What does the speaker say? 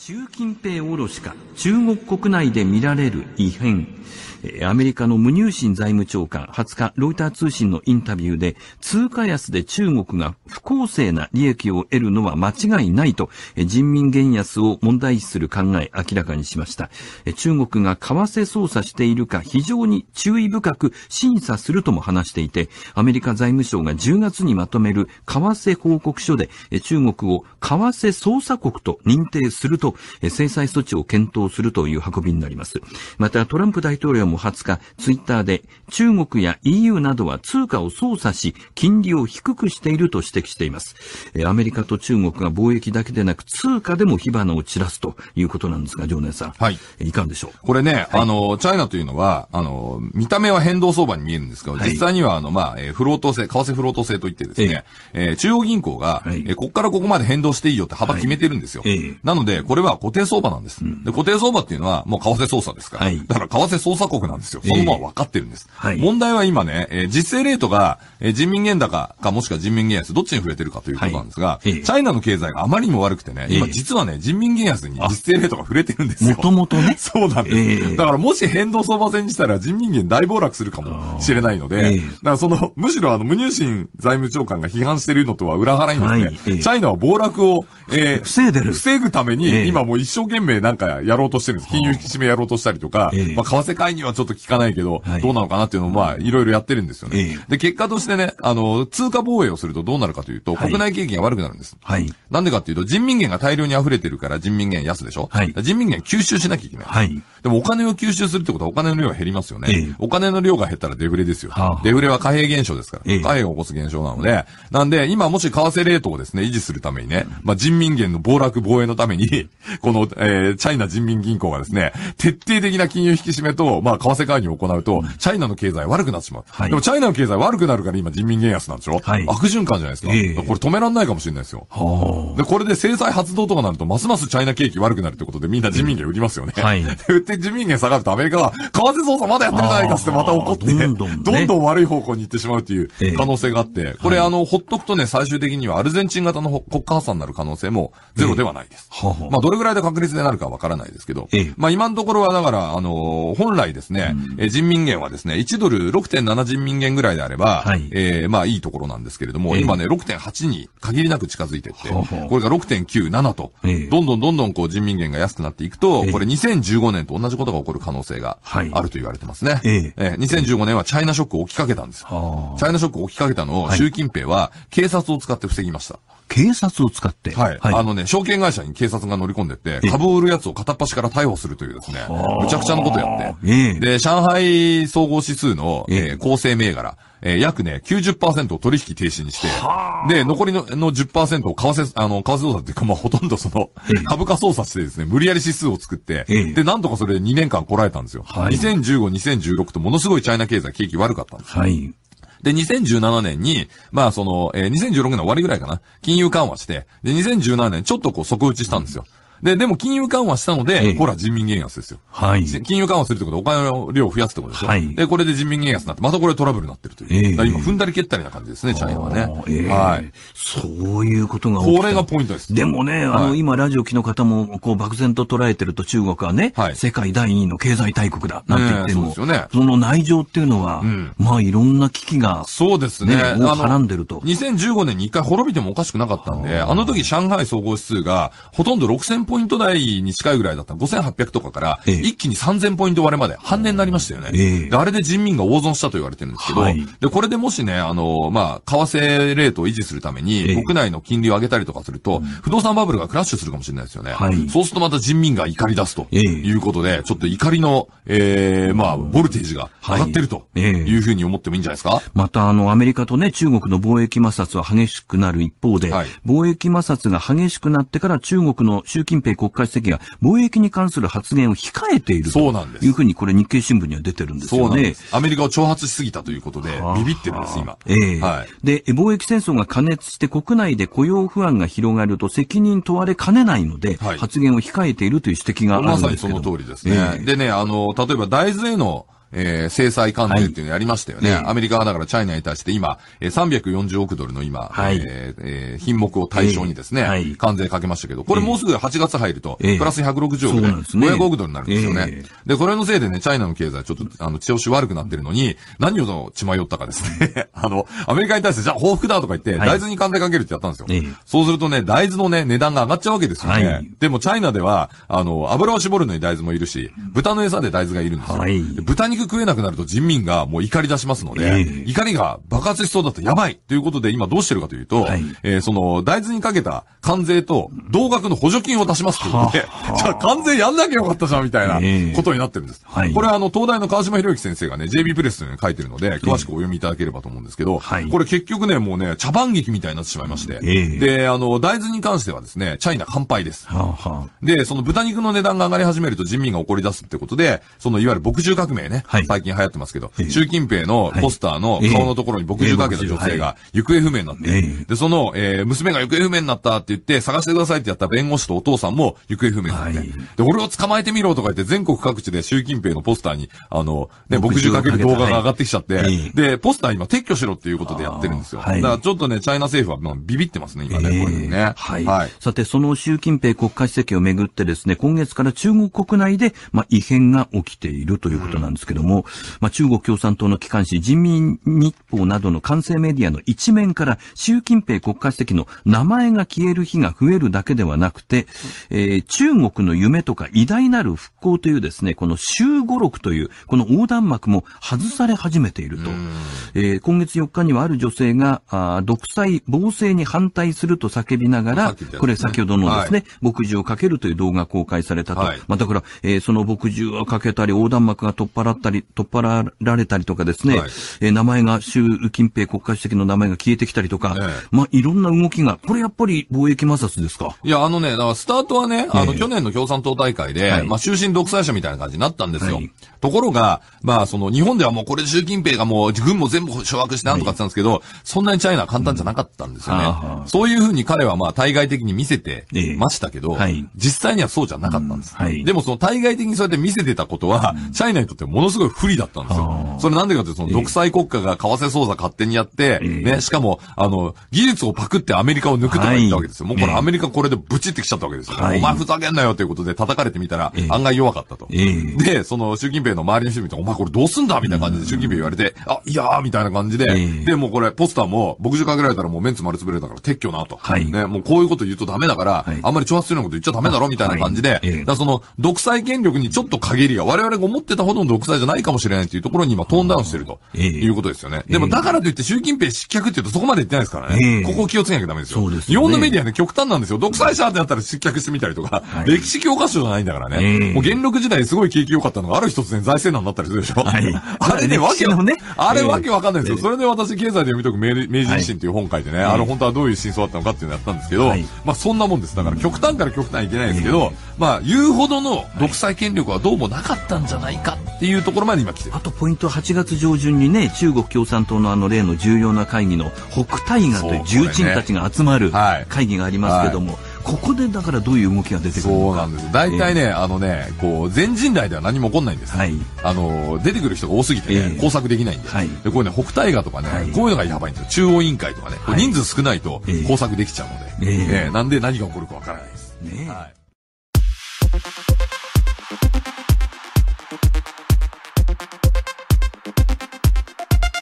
習近平おろしか中国国内で見られる異変。アメリカのムニューシン財務長官20日、ロイター通信のインタビューで、通貨安で中国が不公正な利益を得るのは間違いないと、人民元安を問題視する考え明らかにしました。中国が為替操作しているか非常に注意深く審査するとも話していて、アメリカ財務省が10月にまとめる為替報告書で、中国を為替捜査国と認定するとと、制裁措置を検討するという運びになります。また、トランプ大統領も20日、ツイッターで、中国や EU などは通貨を操作し、金利を低くしていると指摘しています。アメリカと中国が貿易だけでなく、通貨でも火花を散らすということなんですが、常年さん。はい。いかんでしょう。これね、はい、あの、チャイナというのは、あの、見た目は変動相場に見えるんですが、実際には、あの、まあ、えー、ロート制、為替フロート制といってですね、えー、えー、中央銀行が、はい、えー、こっからここまで変動していいよって幅決めてるんですよ。はい、なので、これこれは固定相場なんです。うん、で固定相場っていうのはもう為替操作ですから。はい、だから為替操作国なんですよ。そのまま分かってるんです。えーはい、問題は今ね、えー、実勢レートが、えー、人民元高かもしくは人民元安、どっちに触れてるかということなんですが、はいえー、チャイナの経済があまりにも悪くてね、今実はね、人民元安に実勢レートが触れてるんですよ。もともとね。そうなんです。だからもし変動相場戦にしたら人民元大暴落するかもしれないので、だからその、むしろあの、無入信財務長官が批判してるのとは裏腹にですね、チャイナは暴落を、えー、防いでる。防ぐために、今もう一生懸命なんかやろうとしてるんです。金融引き締めやろうとしたりとか、まあ、為替介入はちょっと聞かないけど、どうなのかなっていうのも、まあ、いろいろやってるんですよね。で、結果としてね、あの、通貨防衛をするとどうなるかというと、国内景気が悪くなるんです。はい。なんでかっていうと、人民元が大量に溢れてるから人民元安でしょはい。人民元吸収しなきゃいけない。はい。でもお金を吸収するってことはお金の量減りますよね。お金の量が減ったらデフレですよ。デフレは貨幣現象ですから。貨幣を起こす現象なので、なんで、今もし為替レートをですね、維持するためにね、まあ、人民元の暴落防衛のために、この、えー、チャイナ人民銀行がですね、徹底的な金融引き締めと、まあ、為替介入を行うと、チャイナの経済悪くなってしまう。はい、でも、チャイナの経済悪くなるから今人民元安なんでしょ、はい、悪循環じゃないですか。えー、これ止めらんないかもしれないですよ。で、これで制裁発動とかなると、ますますチャイナ景気悪くなるってことで、みんな人民元売りますよね。はい。で、売って人民元下がるとアメリカは、為替操作まだやってるじゃないかってまた怒って、どんどんね、どんどん悪い方向に行ってしまうっていう可能性があって、これ、あの、ほっとくとね、最終的にはアルゼンチン型の国家破産になる可能性もゼロではないです。えー、まあまあ、どれぐらいで確率でなるかわからないですけど、ええ、まあ、今のところは、だから、あのー、本来ですね、うん、人民元はですね、1ドル6.7人民元ぐらいであれば、はい、えー、まあ、いいところなんですけれども、え、今ね、6.8に限りなく近づいてって、これが6.9、7と、どんどんどんどんこう人民元が安くなっていくと、これ2015年と同じことが起こる可能性があると言われてますね。ええ、2015年はチャイナショックを起きかけたんですよ。チャイナショックを起きかけたのを、習近平は警察を使って防ぎました。警察を使って。はい。はい、あのね、証券会社に警察が乗り込んでって、株を売る奴を片っ端から逮捕するというですね、むちゃくちゃなことやって。えー、で、上海総合指数の、えー、構成銘柄、えー、約ね、90%を取引停止にして、で、残りのの10%を為替、あの、為替動作っていうか、まあ、ほとんどその、株価操作してですね、無理やり指数を作って、で、なんとかそれで2年間こらえたんですよ。はい、2015、2016とものすごいチャイナ経済、景気悪かったんですよ。はい。で、2017年に、まあその、えー、2016年の終わりぐらいかな、金融緩和して、で、2017年ちょっとこう、即打ちしたんですよ。うんで、でも金融緩和したので、ええ、ほら人民元安ですよ。はい。金融緩和するってことはお金の量を増やすってことでしょ。はい。で、これで人民元安になって、またこれトラブルになってるという。ええ、今踏んだり蹴ったりな感じですね、チャイナはね。ええ、はい。そういうことがこれがポイントです。でもね、あの、はい、今ラジオ機の方も、こう、漠然と捉えてると中国はね、はい、世界第二の経済大国だ、なんて言っても、ね、そうですよね。その内情っていうのは、うん、まあいろんな危機が、ね、そうですね。もう絡んでると。2015年に一回滅びてもおかしくなかったんで、あの時上海総合指数が、ほとんど6000ポイント台に近いぐらいだった5800とかから、一気に3000ポイント割れまで半年になりましたよね。で、あれで人民が大損したと言われてるんですけど、はい、で、これでもしね、あの、まあ、為替レートを維持するために、国内の金利を上げたりとかすると、不動産バブルがクラッシュするかもしれないですよね。はい、そうするとまた人民が怒り出すということで、ちょっと怒りの、ええー、まあ、ボルテージが上がってるというふうに思ってもいいんじゃないですか、はいえー、また、あの、アメリカとね、中国の貿易摩擦は激しくなる一方で、はい、貿易摩擦が激しくなってから中国の習近近平国家主席が貿易に関する発言を控えているというふうに、これ日経新聞には出てるんですよね。アメリカを挑発しすぎたということで、ビビってるんです、今。えー、はい。で、貿易戦争が加熱して国内で雇用不安が広がると責任問われかねないので、はい、発言を控えているという指摘があるんですけどまさにその通りですね。えー、でね、あの、例えば大豆へのえー、制裁関連っていうのやりましたよね。はい、アメリカはだからチャイナに対して今、え340億ドルの今、はい、えー、えー、品目を対象にですね、えー、はい、関税かけましたけど、これもうすぐ8月入ると、プラス160億で、500億ドルになるんですよね。でで、これのせいでね、チャイナの経済ちょっと、あの、調子悪くなってるのに、何を血迷ったかですね、あの、アメリカに対してじゃあ報復だとか言って、大豆に関税かけるってやったんですよ。そうするとね、大豆のね、値段が上がっちゃうわけですよね。でもチャイナでは、あの、油を絞るのに大豆もいるし、豚の餌で大豆がいるんですよ。豚に肉食えなくなると人民がもう怒り出しますので、えー、怒りが爆発しそうだとやばいということで今どうしてるかというと、はい、えー、その大豆にかけた関税と同額の補助金を出しますって言って、じゃあ関税やんなきゃよかったじゃんみたいなことになってるんです。えーはい、これはあの東大の川島博之先生がね、JB プレスに書いてるので、詳しくお読みいただければと思うんですけど、これ結局ね、もうね、茶番劇みたいになってしまいまして、えー、で、あの、大豆に関してはですね、チャイナ乾杯です。ははで、その豚肉の値段が上がり始めると人民が怒り出すってことで、そのいわゆる牧獣革命ね、はい、最近流行ってますけど、習近平のポスターの顔のところに牧汁かけた女性が行方不明になっていで、その、えー、娘が行方不明になったって言って、探してくださいってやった弁護士とお父さんも行方不明になって、はい、で、俺を捕まえてみろとか言って、全国各地で習近平のポスターに、あの、ね、牧汁かける動画が上がってきちゃって、はい、で、ポスター今撤去しろっていうことでやってるんですよ。はい、だからちょっとね、チャイナ政府は、まあ、ビビってますね、今ね、えー、これね。はい。はい、さて、その習近平国家主席をめぐってですね、今月から中国国内で、まあ、異変が起きているということなんですけど、うんども、まあ、中国共産党の機関紙人民日報などの完成メディアの一面から習近平国家主席の名前が消える日が増えるだけではなくて、えー、中国の夢とか偉大なる復興というですね、この週語録という、この横断幕も外され始めていると。えー、今月4日にはある女性が、あ独裁、暴政に反対すると叫びながら、ね、これ先ほどのですね、はい、牧場をかけるという動画が公開されたと。はい、まただから、えー、その牧場をかけたり、横断幕が取っ払ったり、ったり、取っ払られたりとかですね、はい、えー、名前が、習近平国家主席の名前が消えてきたりとか、ええ、まあいろんな動きが、これやっぱり貿易摩擦ですかいや、あのね、だからスタートはね、あの、去年の共産党大会で、まあ終身独裁者みたいな感じになったんですよ。はい、ところが、まあその、日本ではもうこれ習近平がもう軍も全部掌握してなんとかってたんですけど、そんなにチャイナは簡単じゃなかったんですよね。うん、そういうふうに彼はまあ対外的に見せてましたけど、実際にはそうじゃなかったんです。でもその対外的にそうやって見せてたことは、チャイナにとってものすごくすごい不利だったんですよ。それなんでかというと、その独裁国家が為替操作勝手にやって、ね、しかも、あの、技術をパクってアメリカを抜くとか言ったわけですよ。もうこれアメリカこれでブチってきちゃったわけですよ。お前ふざけんなよということで叩かれてみたら、案外弱かったと。で、その習近平の周りの人見て、お前これどうすんだみたいな感じで習近平言われて、あ、いやーみたいな感じで、で、もうこれポスターも牧場かけられたらもうメンツ丸潰れたから撤去なと。ね、もうこういうこと言うとダメだから、あんまり挑発するようなこと言っちゃダメだろみたいな感じで、だその、独裁権力にちょっと限りが、我々が思ってたほどの独裁じゃないかもしれないというところに今トーンダウンしてると、いうことですよね。でもだからといって習近平失脚っていうとそこまで言ってないですからね。ここ気をつけなきゃダメですよ。そうです、ね。日本のメディアね、極端なんですよ。独裁者ってなったら失脚してみたりとか、はい、歴史教科書じゃないんだからね。もう元禄時代すごい景気良かったのがある一つね、財政難になったりするでしょ。はい、あれね、わけ、ね、あれわけわかんないですよ。それで私経済で読み解く明治維新っていう本書いてね、あの本当はどういう真相だったのかっていうのやったんですけど、まあそんなもんです。だから極端から極端いけないですけど、まあ言うほどの独裁権力はどうもなかったんじゃないかっていうところころまで今来てるあとポイント8月上旬にね中国共産党のあの例の重要な会議の北戴河という重鎮たちが集まる会議がありますけども、ねはい、ここでだからどういう動きが出てくるのかそうなんです大体ね、えー、あのねこう全人代では何も起こらないんです、はい、あの出てくる人が多すぎてね、えー、工作できないんではい、でこうね北戴河とかね、こういうのがやばいんですよ中央委員会とかね、人数少ないと工作できちゃうので、えー、なんで何が起こるかわからないです、ねはい